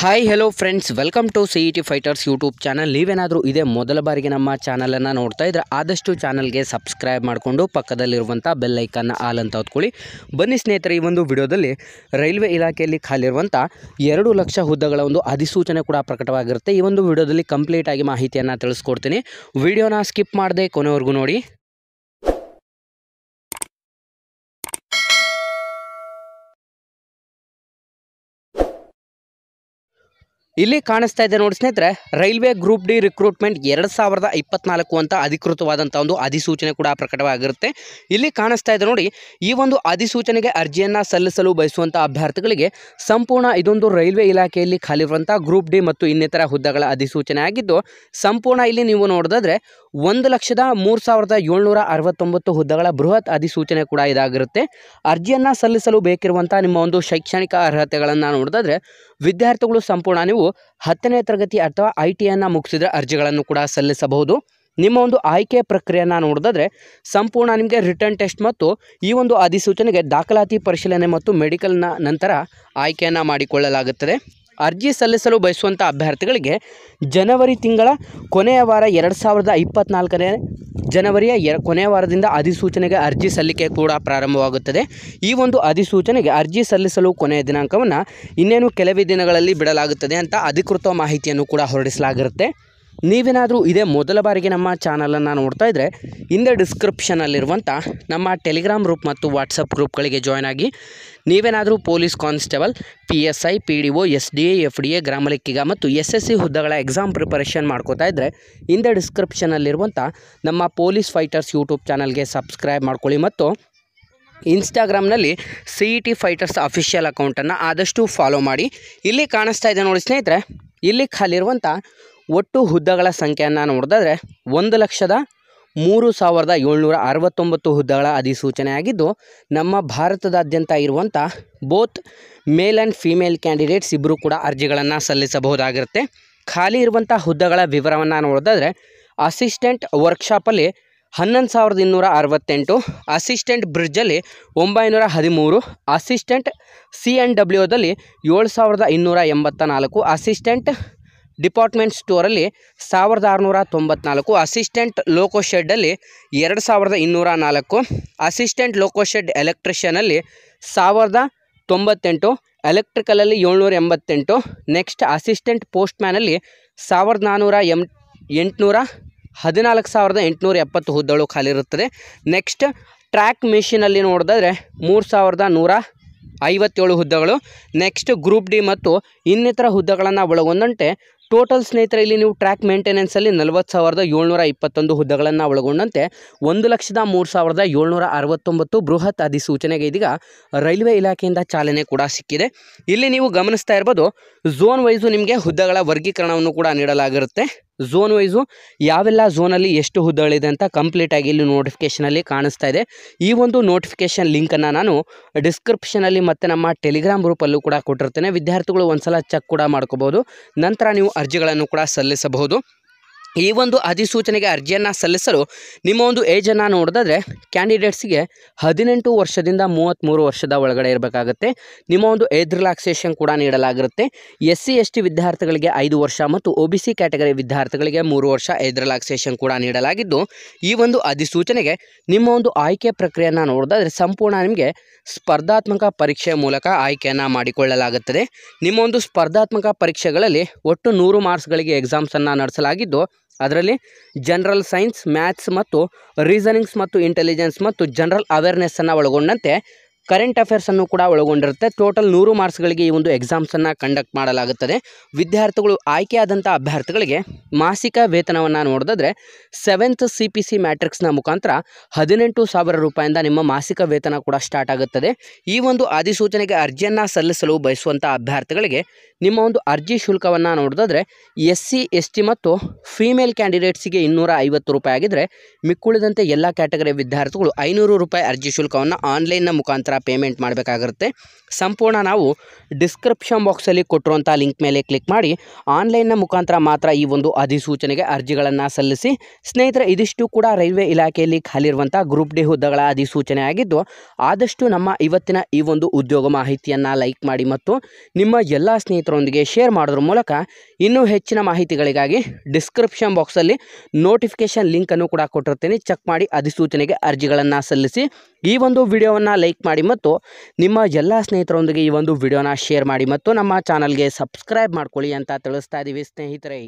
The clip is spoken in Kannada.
hi hello friends welcome to C E T fighters YouTube channel ನೀವೇನಾದರೂ ಇದೇ ಮೊದಲ ಬಾರಿಗೆ ನಮ್ಮ ಚಾನಲನ್ನು ನೋಡ್ತಾ ಇದ್ದರೆ ಆದಷ್ಟು ಚಾನಲ್ಗೆ ಸಬ್ಸ್ಕ್ರೈಬ್ ಮಾಡಿಕೊಂಡು ಪಕ್ಕದಲ್ಲಿರುವಂಥ ಬೆಲ್ಲೈಕನ್ನು ಆಲ್ ಅಂತ ಹೊತ್ಕೊಳ್ಳಿ ಬನ್ನಿ ಸ್ನೇಹಿತರೆ ಈ ಒಂದು ವಿಡಿಯೋದಲ್ಲಿ ರೈಲ್ವೆ ಇಲಾಖೆಯಲ್ಲಿ ಖಾಲಿರುವಂಥ ಎರಡು ಲಕ್ಷ ಹುದ್ದೆಗಳ ಒಂದು ಅಧಿಸೂಚನೆ ಕೂಡ ಪ್ರಕಟವಾಗಿರುತ್ತೆ ಈ ಒಂದು ವಿಡಿಯೋದಲ್ಲಿ ಕಂಪ್ಲೀಟಾಗಿ ಮಾಹಿತಿಯನ್ನು ತಿಳಿಸ್ಕೊಡ್ತೀನಿ ವಿಡಿಯೋನ ಸ್ಕಿಪ್ ಮಾಡದೆ ಕೊನೆವರೆಗೂ ನೋಡಿ ಇಲ್ಲಿ ಕಾಣಿಸ್ತಾ ಇದೆ ನೋಡಿ ಸ್ನೇಹಿತರೆ ರೈಲ್ವೆ ಗ್ರೂಪ್ ಡಿ ರಿಕ್ರೂಟ್ಮೆಂಟ್ ಎರಡು ಸಾವಿರದ ಇಪ್ಪತ್ನಾಲ್ಕು ಅಂತ ಅಧಿಕೃತವಾದಂಥ ಒಂದು ಅಧಿಸೂಚನೆ ಕೂಡ ಪ್ರಕಟವಾಗಿರುತ್ತೆ ಇಲ್ಲಿ ಕಾಣಿಸ್ತಾ ಇದೆ ನೋಡಿ ಈ ಒಂದು ಅಧಿಸೂಚನೆಗೆ ಅರ್ಜಿಯನ್ನು ಸಲ್ಲಿಸಲು ಬಯಸುವಂಥ ಅಭ್ಯರ್ಥಿಗಳಿಗೆ ಸಂಪೂರ್ಣ ಇದೊಂದು ರೈಲ್ವೆ ಇಲಾಖೆಯಲ್ಲಿ ಖಾಲಿರುವಂಥ ಗ್ರೂಪ್ ಡಿ ಮತ್ತು ಇನ್ನಿತರ ಹುದ್ದೆಗಳ ಅಧಿಸೂಚನೆ ಆಗಿದ್ದು ಸಂಪೂರ್ಣ ಇಲ್ಲಿ ನೀವು ನೋಡಿದ್ರೆ ಒಂದು ಲಕ್ಷದ ಮೂರು ಸಾವಿರದ ಏಳ್ನೂರ ಅರವತ್ತೊಂಬತ್ತು ಹುದ್ದೆಗಳ ಬೃಹತ್ ಅಧಿಸೂಚನೆ ಕೂಡ ಇದಾಗಿರುತ್ತೆ ಅರ್ಜಿಯನ್ನು ಸಲ್ಲಿಸಲು ಬೇಕಿರುವಂಥ ನಿಮ್ಮ ಒಂದು ಶೈಕ್ಷಣಿಕ ಅರ್ಹತೆಗಳನ್ನು ನೋಡಿದ್ರೆ ವಿದ್ಯಾರ್ಥಿಗಳು ಸಂಪೂರ್ಣ ನೀವು ಹತ್ತನೇ ತರಗತಿ ಅಥವಾ ಐ ಟಿಯನ್ನು ಮುಗಿಸಿದರೆ ಅರ್ಜಿಗಳನ್ನು ಕೂಡ ಸಲ್ಲಿಸಬಹುದು ನಿಮ್ಮ ಒಂದು ಆಯ್ಕೆ ಪ್ರಕ್ರಿಯೆಯನ್ನು ನೋಡಿದ್ರೆ ಸಂಪೂರ್ಣ ನಿಮಗೆ ರಿಟರ್ನ್ ಟೆಸ್ಟ್ ಮತ್ತು ಈ ಒಂದು ಅಧಿಸೂಚನೆಗೆ ದಾಖಲಾತಿ ಪರಿಶೀಲನೆ ಮತ್ತು ಮೆಡಿಕಲ್ನ ನಂತರ ಆಯ್ಕೆಯನ್ನು ಮಾಡಿಕೊಳ್ಳಲಾಗುತ್ತದೆ ಅರ್ಜಿ ಸಲ್ಲಿಸಲು ಬಯಸುವಂಥ ಅಭ್ಯರ್ಥಿಗಳಿಗೆ ಜನವರಿ ತಿಂಗಳ ಕೊನೆಯ ವಾರ ಎರಡು ಸಾವಿರದ ಇಪ್ಪತ್ತ್ನಾಲ್ಕನೇ ಜನವರಿಯ ಎರ ಕೊನೆಯ ವಾರದಿಂದ ಅಧಿಸೂಚನೆಗೆ ಅರ್ಜಿ ಸಲ್ಲಿಕೆ ಕೂಡ ಪ್ರಾರಂಭವಾಗುತ್ತದೆ ಈ ಒಂದು ಅಧಿಸೂಚನೆಗೆ ಅರ್ಜಿ ಸಲ್ಲಿಸಲು ಕೊನೆಯ ದಿನಾಂಕವನ್ನು ಇನ್ನೇನು ಕೆಲವೇ ದಿನಗಳಲ್ಲಿ ಬಿಡಲಾಗುತ್ತದೆ ಅಂತ ಅಧಿಕೃತ ಮಾಹಿತಿಯನ್ನು ಕೂಡ ಹೊರಡಿಸಲಾಗಿರುತ್ತೆ ನೀವೇನಾದರೂ ಇದೇ ಮೊದಲ ಬಾರಿಗೆ ನಮ್ಮ ಚಾನಲನ್ನು ನೋಡ್ತಾ ಇದ್ದರೆ ಹಿಂದೆ ಡಿಸ್ಕ್ರಿಪ್ಷನಲ್ಲಿರುವಂಥ ನಮ್ಮ ಟೆಲಿಗ್ರಾಮ್ ಗ್ರೂಪ್ ಮತ್ತು ವಾಟ್ಸಪ್ ಗ್ರೂಪ್ಗಳಿಗೆ ಜಾಯ್ನ್ ಆಗಿ ನೀವೇನಾದರೂ police constable P S I P D O S D A F D A ಗ್ರಾಮ ಲೆಕ್ಕಿಗ ಮತ್ತು ಎಸ್ ಎಸ್ ಸಿ ಹುದ್ದೆಗಳ ಎಕ್ಸಾಮ್ ಪ್ರಿಪರೇಷನ್ ಮಾಡ್ಕೋತಾ ಇದ್ದರೆ ಹಿಂದೆ ಡಿಸ್ಕ್ರಿಪ್ಷನಲ್ಲಿರುವಂಥ ನಮ್ಮ ಪೊಲೀಸ್ ಫೈಟರ್ಸ್ ಯೂಟ್ಯೂಬ್ ಚಾನಲ್ಗೆ ಸಬ್ಸ್ಕ್ರೈಬ್ ಮಾಡ್ಕೊಳ್ಳಿ ಮತ್ತು ಇನ್ಸ್ಟಾಗ್ರಾಮ್ನಲ್ಲಿ C E T fighters official ಅಕೌಂಟನ್ನು ಆದಷ್ಟು ಫಾಲೋ ಮಾಡಿ ಇಲ್ಲಿ ಕಾಣಿಸ್ತಾ ಇದೆ ನೋಡಿ ಸ್ನೇಹಿತರೆ ಇಲ್ಲಿ ಖಾಲಿರುವಂಥ ಒಟ್ಟು ಹುದ್ದೆಗಳ ಸಂಖ್ಯೆಯನ್ನು ನೋಡಿದ್ರೆ ಒಂದು ಲಕ್ಷದ ಮೂರು ಸಾವಿರದ ಏಳ್ನೂರ ಅರವತ್ತೊಂಬತ್ತು ಹುದ್ದೆಗಳ ಅಧಿಸೂಚನೆಯಾಗಿದ್ದು ನಮ್ಮ ಭಾರತದಾದ್ಯಂತ ಇರುವಂಥ both male and female candidates ಇಬ್ಬರು ಕೂಡ ಅರ್ಜಿಗಳನ್ನು ಸಲ್ಲಿಸಬಹುದಾಗಿರುತ್ತೆ ಖಾಲಿ ಇರುವಂಥ ಹುದ್ದೆಗಳ ವಿವರವನ್ನು ನೋಡೋದಾದರೆ ಅಸಿಸ್ಟೆಂಟ್ ವರ್ಕ್ಶಾಪಲ್ಲಿ ಹನ್ನೊಂದು ಸಾವಿರದ ಇನ್ನೂರ ಅರವತ್ತೆಂಟು ಅಸಿಸ್ಟೆಂಟ್ ಬ್ರಿಡ್ಜಲ್ಲಿ ಒಂಬೈನೂರ ಹದಿಮೂರು ಅಸಿಸ್ಟೆಂಟ್ ಸಿ ಎನ್ ಡಬ್ಲ್ಯೂದಲ್ಲಿ ಏಳು ಸಾವಿರದ ಇನ್ನೂರ ಎಂಬತ್ತ ನಾಲ್ಕು ಅಸಿಸ್ಟೆಂಟ್ ಡಿಪಾರ್ಟ್ಮೆಂಟ್ ಸ್ಟೋರಲ್ಲಿ ಸಾವಿರದ ಆರುನೂರ ತೊಂಬತ್ನಾಲ್ಕು ಅಸಿಸ್ಟೆಂಟ್ ಲೋಕೋ ಶೆಡ್ಡಲ್ಲಿ ಎರಡು ಸಾವಿರದ ಇನ್ನೂರ ನಾಲ್ಕು ಅಸಿಸ್ಟೆಂಟ್ ಲೋಕೋಶೆಡ್ ಶೆಡ್ ಎಲೆಕ್ಟ್ರಿಷಿಯನಲ್ಲಿ ಸಾವಿರದ ತೊಂಬತ್ತೆಂಟು ಎಲೆಕ್ಟ್ರಿಕಲಲ್ಲಿ ಏಳ್ನೂರ ಎಂಬತ್ತೆಂಟು ನೆಕ್ಸ್ಟ್ ಅಸಿಸ್ಟೆಂಟ್ ಪೋಸ್ಟ್ ಮ್ಯಾನಲ್ಲಿ ಸಾವಿರದ ನಾನ್ನೂರ ಎಂ ಎಂಟುನೂರ ಹದಿನಾಲ್ಕು ಸಾವಿರದ ಎಂಟುನೂರ ಎಪ್ಪತ್ತು ಹುದ್ದೆಗಳು ಖಾಲಿ ಇರುತ್ತದೆ ನೆಕ್ಸ್ಟ್ ಟ್ರ್ಯಾಕ್ ಮಿಷಿನಲ್ಲಿ ನೋಡಿದ್ರೆ ಮೂರು ಸಾವಿರದ ನೂರ ಐವತ್ತೇಳು ಹುದ್ದೆಗಳು ನೆಕ್ಸ್ಟ್ ಗ್ರೂಪ್ ಡಿ ಮತ್ತು ಇನ್ನಿತರ ಹುದ್ದೆಗಳನ್ನು ಒಳಗೊಂಡಂತೆ ಟೋಟಲ್ ಸ್ನೇಹಿತರೆ ಇಲ್ಲಿ ನೀವು ಟ್ರ್ಯಾಕ್ ಮೇಂಟೆನೆನ್ಸಲ್ಲಿ ನಲವತ್ತು ಸಾವಿರದ ಏಳ್ನೂರ ಇಪ್ಪತ್ತೊಂದು ಹುದ್ದೆಗಳನ್ನು ಒಳಗೊಂಡಂತೆ ಒಂದು ಲಕ್ಷದ ಮೂರು ಸಾವಿರದ ಏಳ್ನೂರ ಅರವತ್ತೊಂಬತ್ತು ಬೃಹತ್ ಅಧಿಸೂಚನೆಗೆ ಇದೀಗ ರೈಲ್ವೆ ಇಲಾಖೆಯಿಂದ ಚಾಲನೆ ಕೂಡ ಸಿಕ್ಕಿದೆ ಇಲ್ಲಿ ನೀವು ಗಮನಿಸ್ತಾ ಇರ್ಬೋದು ಝೋನ್ ವೈಸು ನಿಮಗೆ ಹುದ್ದೆಗಳ ವರ್ಗೀಕರಣವನ್ನು ಕೂಡ ನೀಡಲಾಗಿರುತ್ತೆ ಝೋನ್ ವೈಸು ಯಾವೆಲ್ಲ ಝೋನಲ್ಲಿ ಎಷ್ಟು ಹುದ್ದೆಗಳಿದೆ ಅಂತ ಕಂಪ್ಲೀಟಾಗಿ ಇಲ್ಲಿ ನೋಟಿಫಿಕೇಷನಲ್ಲಿ ಕಾಣಿಸ್ತಾ ಇದೆ ಈ ಒಂದು ನೋಟಿಫಿಕೇಷನ್ ಲಿಂಕನ್ನು ನಾನು ಡಿಸ್ಕ್ರಿಪ್ಷನಲ್ಲಿ ಮತ್ತು ನಮ್ಮ ಟೆಲಿಗ್ರಾಮ್ ಗ್ರೂಪಲ್ಲೂ ಕೂಡ ಕೊಟ್ಟಿರ್ತೇನೆ ವಿದ್ಯಾರ್ಥಿಗಳು ಒಂದು ಸಲ ಚೆಕ್ ಕೂಡ ಮಾಡ್ಕೋಬೋದು ನಂತರ ನೀವು ಅರ್ಜಿಗಳನ್ನು ಕೂಡ ಸಲ್ಲಿಸಬಹುದು ಈ ಒಂದು ಅಧಿಸೂಚನೆಗೆ ಅರ್ಜಿಯನ್ನು ಸಲ್ಲಿಸಲು ನಿಮ್ಮ ಒಂದು ಏಜನ್ನು ನೋಡಿದ್ರೆ ಕ್ಯಾಂಡಿಡೇಟ್ಸ್ಗೆ ಹದಿನೆಂಟು ವರ್ಷದಿಂದ ಮೂವತ್ತ್ಮೂರು ವರ್ಷದ ಒಳಗಡೆ ಇರಬೇಕಾಗುತ್ತೆ ನಿಮ್ಮ ಒಂದು ಏಜ್ ರಿಲ್ಯಾಕ್ಸೇಷನ್ ಕೂಡ ನೀಡಲಾಗಿರುತ್ತೆ ಎಸ್ ಸಿ ಎಸ್ ಟಿ ವಿದ್ಯಾರ್ಥಿಗಳಿಗೆ ಐದು ವರ್ಷ ಮತ್ತು ಒ ಬಿ ಸಿ ಕ್ಯಾಟಗರಿ ವಿದ್ಯಾರ್ಥಿಗಳಿಗೆ ಮೂರು ವರ್ಷ ಏಜ್ ರಿಲ್ಯಾಕ್ಸೇಷನ್ ಕೂಡ ನೀಡಲಾಗಿದ್ದು ಈ ಒಂದು ಅಧಿಸೂಚನೆಗೆ ನಿಮ್ಮ ಒಂದು ಆಯ್ಕೆ ಪ್ರಕ್ರಿಯೆಯನ್ನು ನೋಡೋದಾದರೆ ಸಂಪೂರ್ಣ ನಿಮಗೆ ಸ್ಪರ್ಧಾತ್ಮಕ ಪರೀಕ್ಷೆ ಮೂಲಕ ಆಯ್ಕೆಯನ್ನು ಮಾಡಿಕೊಳ್ಳಲಾಗುತ್ತದೆ ನಿಮ್ಮ ಒಂದು ಸ್ಪರ್ಧಾತ್ಮಕ ಪರೀಕ್ಷೆಗಳಲ್ಲಿ ಒಟ್ಟು ನೂರು ಮಾರ್ಕ್ಸ್ಗಳಿಗೆ ಎಕ್ಸಾಮ್ಸನ್ನು ನಡೆಸಲಾಗಿದ್ದು ಅದರಲ್ಲಿ ಜನರಲ್ ಸೈನ್ಸ್ ಮ್ಯಾಥ್ಸ್ ಮತ್ತು ರೀಸನಿಂಗ್ಸ್ ಮತ್ತು ಇಂಟೆಲಿಜೆನ್ಸ್ ಮತ್ತು ಜನರಲ್ ಅವೇರ್ನೆಸ್ಸನ್ನು ಒಳಗೊಂಡಂತೆ ಕರೆಂಟ್ ಅಫೇರ್ಸನ್ನು ಕೂಡ ಒಳಗೊಂಡಿರುತ್ತೆ ಟೋಟಲ್ ನೂರು ಮಾರ್ಕ್ಸ್ಗಳಿಗೆ ಈ ಒಂದು ಎಕ್ಸಾಮ್ಸನ್ನು ಕಂಡಕ್ಟ್ ಮಾಡಲಾಗುತ್ತದೆ ವಿದ್ಯಾರ್ಥಿಗಳು ಆಯ್ಕೆಯಾದಂಥ ಅಭ್ಯರ್ಥಿಗಳಿಗೆ ಮಾಸಿಕ ವೇತನವನ್ನು ನೋಡಿದ್ರೆ ಸೆವೆಂತ್ ಸಿ ಪಿ ಸಿ ಮ್ಯಾಟ್ರಿಕ್ಸ್ನ ಮುಖಾಂತರ ಹದಿನೆಂಟು ಸಾವಿರ ರೂಪಾಯಿಂದ ನಿಮ್ಮ ಮಾಸಿಕ ವೇತನ ಕೂಡ ಸ್ಟಾರ್ಟ್ ಆಗುತ್ತದೆ ಈ ಒಂದು ಅಧಿಸೂಚನೆಗೆ ಅರ್ಜಿಯನ್ನು ಸಲ್ಲಿಸಲು ಬಯಸುವಂಥ ಅಭ್ಯರ್ಥಿಗಳಿಗೆ ನಿಮ್ಮ ಒಂದು ಅರ್ಜಿ ಶುಲ್ಕವನ್ನು ನೋಡಿದ್ರೆ ಎಸ್ ಸಿ ಎಸ್ ಟಿ ಮತ್ತು ಫೀಮೇಲ್ ಕ್ಯಾಂಡಿಡೇಟ್ಸಿಗೆ ಇನ್ನೂರ ಐವತ್ತು ರೂಪಾಯಿ ಆಗಿದ್ದರೆ ಮಿಕ್ಕುಳಿದಂತೆ ಎಲ್ಲ ಕ್ಯಾಟಗರಿ ವಿದ್ಯಾರ್ಥಿಗಳು ಐನೂರು ರೂಪಾಯಿ ಅರ್ಜಿ ಶುಲ್ಕವನ್ನು ಆನ್ಲೈನ್ನ ಮುಖಾಂತರ ಪೇಮೆಂಟ್ ಮಾಡಬೇಕಾಗಿರುತ್ತೆ ಸಂಪೂರ್ಣ ನಾವು ಡಿಸ್ಕ್ರಿಪ್ಷನ್ ಬಾಕ್ಸಲ್ಲಿ ಕೊಟ್ಟಿರುವಂಥ ಲಿಂಕ್ ಮೇಲೆ ಕ್ಲಿಕ್ ಮಾಡಿ ಆನ್ಲೈನ್ನ ಮುಖಾಂತರ ಮಾತ್ರ ಈ ಒಂದು ಅಧಿಸೂಚನೆಗೆ ಅರ್ಜಿಗಳನ್ನು ಸಲ್ಲಿಸಿ ಸ್ನೇಹಿತರೆ ಇದಿಷ್ಟು ಕೂಡ ರೈಲ್ವೆ ಇಲಾಖೆಯಲ್ಲಿ ಖಾಲಿರುವಂಥ ಗ್ರೂಪ್ ಡಿ ಹುದ್ದೆಗಳ ಅಧಿಸೂಚನೆ ಆಗಿದ್ದು ಆದಷ್ಟು ನಮ್ಮ ಇವತ್ತಿನ ಈ ಒಂದು ಉದ್ಯೋಗ ಮಾಹಿತಿಯನ್ನು ಲೈಕ್ ಮಾಡಿ ಮತ್ತು ನಿಮ್ಮ ಎಲ್ಲ ಸ್ನೇಹಿತರು ಸ್ನೇಹಿತರೊಂದಿಗೆ ಶೇರ್ ಮಾಡೋದ್ರ ಮೂಲಕ ಇನ್ನೂ ಹೆಚ್ಚಿನ ಮಾಹಿತಿಗಳಿಗಾಗಿ ಡಿಸ್ಕ್ರಿಪ್ಷನ್ ಬಾಕ್ಸಲ್ಲಿ ನೋಟಿಫಿಕೇಷನ್ ಲಿಂಕನ್ನು ಕೂಡ ಕೊಟ್ಟಿರ್ತೀನಿ ಚೆಕ್ ಮಾಡಿ ಅಧಿಸೂಚನೆಗೆ ಅರ್ಜಿಗಳನ್ನು ಸಲ್ಲಿಸಿ ಈ ಒಂದು ವಿಡಿಯೋವನ್ನು ಲೈಕ್ ಮಾಡಿ ಮತ್ತು ನಿಮ್ಮ ಎಲ್ಲ ಸ್ನೇಹಿತರೊಂದಿಗೆ ಈ ಒಂದು ವಿಡಿಯೋನ ಶೇರ್ ಮಾಡಿ ಮತ್ತು ನಮ್ಮ ಚಾನಲ್ಗೆ ಸಬ್ಸ್ಕ್ರೈಬ್ ಮಾಡ್ಕೊಳ್ಳಿ ಅಂತ ತಿಳಿಸ್ತಾ ಇದ್ದೀವಿ ಸ್ನೇಹಿತರೆ